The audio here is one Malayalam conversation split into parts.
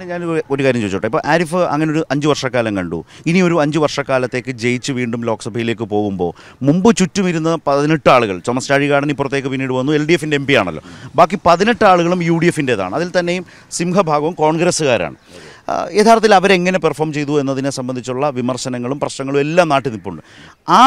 അല്ല ഞാൻ ഒരു കാര്യം ചോദിച്ചോട്ടെ ഇപ്പോൾ ആരിഫ് അങ്ങനെ ഒരു അഞ്ച് വർഷക്കാലം കണ്ടു ഇനി ഒരു അഞ്ച് വർഷക്കാലത്തേക്ക് ജയിച്ച് വീണ്ടും ലോക്സഭയിലേക്ക് പോകുമ്പോൾ മുമ്പ് ചുറ്റുമിരുന്ന പതിനെട്ട് ആളുകൾ തോമസ് ഗാർഡൻ ഇപ്പുറത്തേക്ക് പിന്നീട് വന്നു എൽ ഡി എഫിൻ്റെ എം പി ആണല്ലോ ബാക്കി പതിനെട്ട് ആളുകളും യു ഡി എഫിൻ്റേതാണ് അതിൽ തന്നെയും സിംഹഭാഗവും കോൺഗ്രസ്സുകാരാണ് യഥാർത്ഥത്തിൽ അവരെങ്ങനെ പെർഫോം ചെയ്തു എന്നതിനെ സംബന്ധിച്ചുള്ള വിമർശനങ്ങളും പ്രശ്നങ്ങളും എല്ലാം നാട്ടിൽ നിൽപ്പുണ്ട് ആ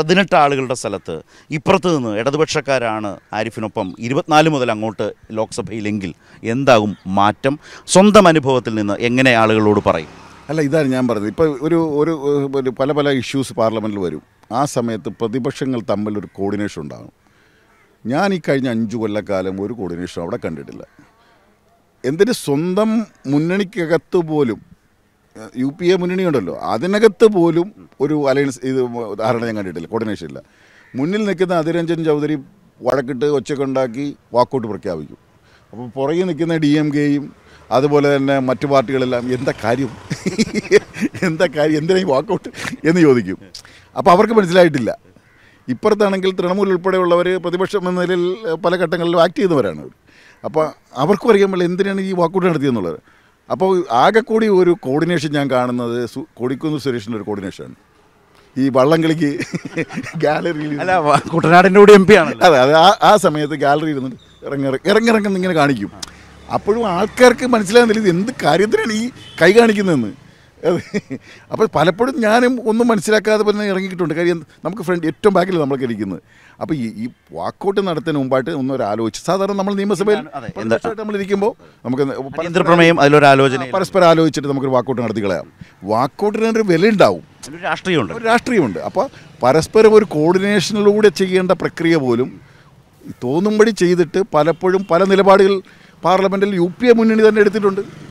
പതിനെട്ട് ആളുകളുടെ സ്ഥലത്ത് ഇപ്പുറത്ത് നിന്ന് ഇടതുപക്ഷക്കാരാണ് ആരിഫിനൊപ്പം ഇരുപത്തിനാല് മുതൽ അങ്ങോട്ട് ലോക്സഭയിലെങ്കിൽ എന്താകും മാറ്റം സ്വന്തം അനുഭവത്തിൽ നിന്ന് എങ്ങനെ ആളുകളോട് പറയും അല്ല ഇതാണ് ഞാൻ പറഞ്ഞത് ഇപ്പോൾ ഒരു ഒരു പല പല ഇഷ്യൂസ് പാർലമെൻറ്റിൽ വരും ആ സമയത്ത് പ്രതിപക്ഷങ്ങൾ തമ്മിൽ ഒരു കോർഡിനേഷൻ ഉണ്ടാകും ഞാൻ ഈ കഴിഞ്ഞ അഞ്ച് കൊല്ലക്കാലം ഒരു കോർഡിനേഷൻ അവിടെ കണ്ടിട്ടില്ല എന്തിന് സ്വന്തം മുന്നണിക്കകത്ത് പോലും യു പി എ മുന്നണിയുണ്ടല്ലോ അതിനകത്ത് പോലും ഒരു അലയൻസ് ഇത് ധാരണ ഞാൻ കണ്ടിട്ടില്ല കോർഡിനേഷൻ ഇല്ല മുന്നിൽ നിൽക്കുന്ന അതിരഞ്ജൻ ചൗധരി വഴക്കിട്ട് ഒച്ചയൊക്കെ ഉണ്ടാക്കി വാക്കൗട്ട് പ്രഖ്യാപിക്കും അപ്പോൾ പുറകിൽ നിൽക്കുന്ന ഡി എം കെയും അതുപോലെ തന്നെ മറ്റു പാർട്ടികളെല്ലാം എന്താ കാര്യം എന്താ കാര്യം എന്തിനാ ഈ വാക്കൗട്ട് എന്ന് ചോദിക്കും അപ്പോൾ അവർക്ക് മനസ്സിലായിട്ടില്ല ഇപ്പുറത്താണെങ്കിൽ തൃണമൂൽ ഉൾപ്പെടെയുള്ളവർ പ്രതിപക്ഷം എന്ന നിലയിൽ പല ഘട്ടങ്ങളിലും ആക്ട് ചെയ്യുന്നവരാണ് അപ്പോൾ അവർക്കും അറിയാൻ എന്തിനാണ് ഈ വാക്കൗട്ട് നടത്തിയെന്നുള്ളത് അപ്പോൾ ആകെക്കൂടി ഒരു കോർഡിനേഷൻ ഞാൻ കാണുന്നത് കൊടിക്കുന്ന് സുരേഷിൻ്റെ ഒരു കോർഡിനേഷനാണ് ഈ വള്ളംകളിക്ക് ഗാലറിയിൽ അല്ല കുട്ടനാടിൻ്റെ കൂടി എം പി ആണ് അതെ അതെ ആ ആ സമയത്ത് ഗാലറി ഇരുന്നിട്ട് ഇറങ്ങി ഇറങ്ങിറങ്ങുന്ന ഇങ്ങനെ കാണിക്കും അപ്പോഴും ആൾക്കാർക്ക് മനസ്സിലാകുന്നില്ല ഇത് എന്ത് കാര്യത്തിനാണ് ഈ കൈ കാണിക്കുന്നതെന്ന് അപ്പോൾ പലപ്പോഴും ഞാനും ഒന്നും മനസ്സിലാക്കാതെ പിന്നെ ഇറങ്ങിയിട്ടുണ്ട് കാര്യം നമുക്ക് ഫ്രണ്ട് ഏറ്റവും ബാക്കിൽ നമ്മളൊക്കെ ഇരിക്കുന്നത് അപ്പോൾ ഈ ഈ വാക്കൗട്ട് നടത്തുന്നതിന് മുമ്പായിട്ട് ഒന്നൊരാലോചിച്ച് സാധാരണ നമ്മൾ നിയമസഭയിൽ നമ്മൾ ഇരിക്കുമ്പോൾ നമുക്ക് പ്രമേയം അതിലൊരു ആലോചന പരസ്പരം ആലോചിച്ചിട്ട് നമുക്കൊരു വാക്കൗട്ട് നടത്തി കളയാം ഒരു വില ഉണ്ടാവും രാഷ്ട്രീയമുണ്ട് ഒരു രാഷ്ട്രീയമുണ്ട് അപ്പോൾ പരസ്പരം ഒരു കോർഡിനേഷനിലൂടെ ചെയ്യേണ്ട പ്രക്രിയ പോലും തോന്നുംപടി ചെയ്തിട്ട് പലപ്പോഴും പല നിലപാടുകൾ പാർലമെൻറ്റിൽ യു പി എ മുന്നണി തന്നെ എടുത്തിട്ടുണ്ട്